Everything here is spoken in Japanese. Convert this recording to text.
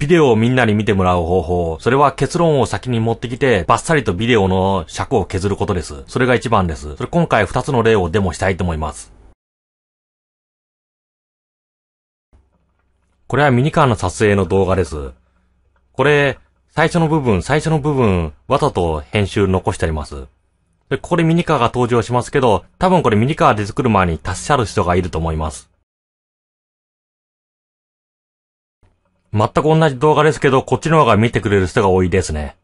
ビデオをみんなに見てもらう方法、それは結論を先に持ってきて、バッサリとビデオの尺を削ることです。それが一番です。それ今回二つの例をデモしたいと思います。これはミニカーの撮影の動画です。これ、最初の部分、最初の部分、わざと編集残してあります。で、ここでミニカーが登場しますけど、多分これミニカーで作る前に達者ある人がいると思います。全く同じ動画ですけど、こっちの方が見てくれる人が多いですね。